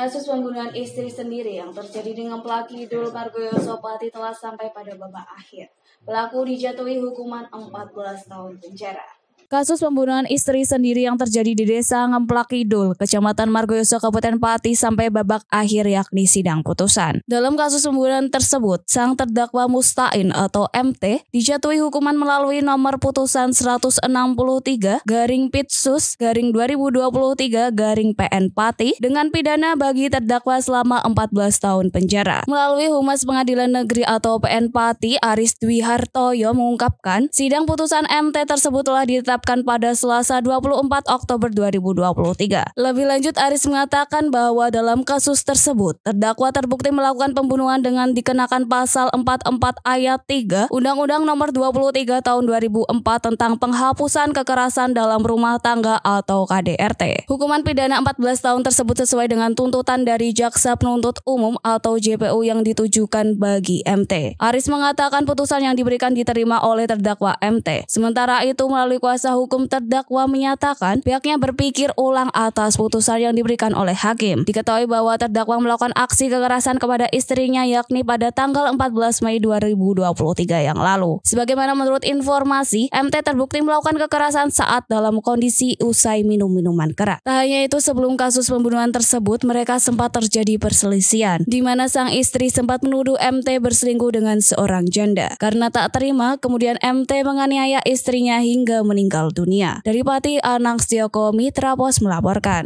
Kasus pembunuhan istri sendiri yang terjadi dengan pelaki Idul Sopati telah sampai pada babak akhir. Pelaku dijatuhi hukuman 14 tahun penjara. Kasus pembunuhan istri sendiri yang terjadi di Desa Ngemplak Kidul, Kecamatan Margoyoso, Kabupaten Pati sampai babak akhir yakni sidang putusan. Dalam kasus pembunuhan tersebut, sang terdakwa Mustain atau MT dijatuhi hukuman melalui nomor putusan 163 garing Pitsus garing 2023 garing PN Pati dengan pidana bagi terdakwa selama 14 tahun penjara. Melalui Humas Pengadilan Negeri atau PN Pati, Aris Dwi Hartoyo mengungkapkan sidang putusan MT tersebut telah ditetapkan ditetapkan pada Selasa 24 Oktober 2023. Lebih lanjut, Aris mengatakan bahwa dalam kasus tersebut, terdakwa terbukti melakukan pembunuhan dengan dikenakan pasal 44 ayat 3 Undang-Undang Nomor 23 Tahun 2004 tentang penghapusan kekerasan dalam rumah tangga atau KDRT. Hukuman pidana 14 tahun tersebut sesuai dengan tuntutan dari jaksa penuntut umum atau JPU yang ditujukan bagi MT. Aris mengatakan putusan yang diberikan diterima oleh terdakwa MT. Sementara itu melalui kuasa kuasa hukum terdakwa menyatakan pihaknya berpikir ulang atas putusan yang diberikan oleh hakim. Diketahui bahwa terdakwa melakukan aksi kekerasan kepada istrinya yakni pada tanggal 14 Mei 2023 yang lalu. Sebagaimana menurut informasi, MT terbukti melakukan kekerasan saat dalam kondisi usai minum minuman keras. Tak hanya itu, sebelum kasus pembunuhan tersebut, mereka sempat terjadi perselisihan, di mana sang istri sempat menuduh MT berselingkuh dengan seorang janda. Karena tak terima, kemudian MT menganiaya istrinya hingga meninggal meninggal dunia. Dari Pati Anang Setioko Mitra Pos melaporkan.